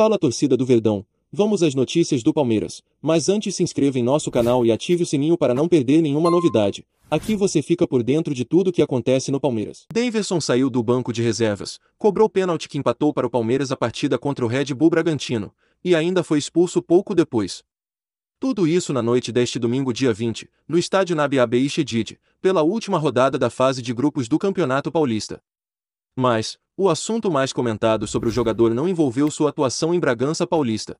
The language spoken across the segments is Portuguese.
Fala torcida do Verdão, vamos às notícias do Palmeiras, mas antes se inscreva em nosso canal e ative o sininho para não perder nenhuma novidade. Aqui você fica por dentro de tudo o que acontece no Palmeiras. Daverson saiu do banco de reservas, cobrou pênalti que empatou para o Palmeiras a partida contra o Red Bull Bragantino, e ainda foi expulso pouco depois. Tudo isso na noite deste domingo, dia 20, no estádio Nabi Abe Shedid, pela última rodada da fase de grupos do Campeonato Paulista. Mas, o assunto mais comentado sobre o jogador não envolveu sua atuação em Bragança Paulista.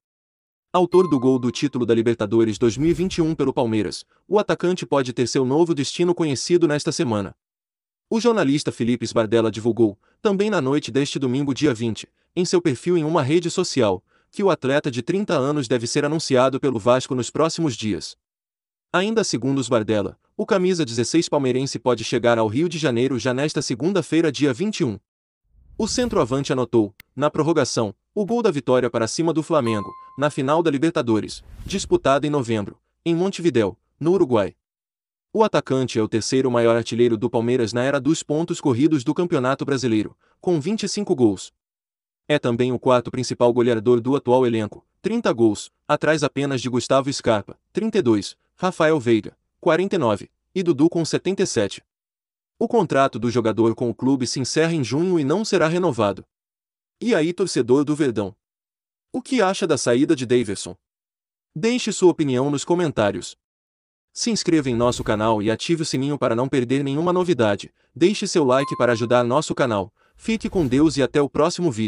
Autor do gol do título da Libertadores 2021 pelo Palmeiras, o atacante pode ter seu novo destino conhecido nesta semana. O jornalista Felipe Sbardella divulgou, também na noite deste domingo, dia 20, em seu perfil em uma rede social, que o atleta de 30 anos deve ser anunciado pelo Vasco nos próximos dias. Ainda segundo os Bardella, o camisa 16 palmeirense pode chegar ao Rio de Janeiro já nesta segunda-feira, dia 21. O centroavante anotou, na prorrogação, o gol da vitória para cima do Flamengo, na final da Libertadores, disputada em novembro, em Montevidéu, no Uruguai. O atacante é o terceiro maior artilheiro do Palmeiras na era dos pontos corridos do Campeonato Brasileiro, com 25 gols. É também o quarto principal goleador do atual elenco, 30 gols, atrás apenas de Gustavo Scarpa, 32, Rafael Veiga, 49, e Dudu com 77. O contrato do jogador com o clube se encerra em junho e não será renovado. E aí, torcedor do Verdão? O que acha da saída de Davidson? Deixe sua opinião nos comentários. Se inscreva em nosso canal e ative o sininho para não perder nenhuma novidade. Deixe seu like para ajudar nosso canal. Fique com Deus e até o próximo vídeo.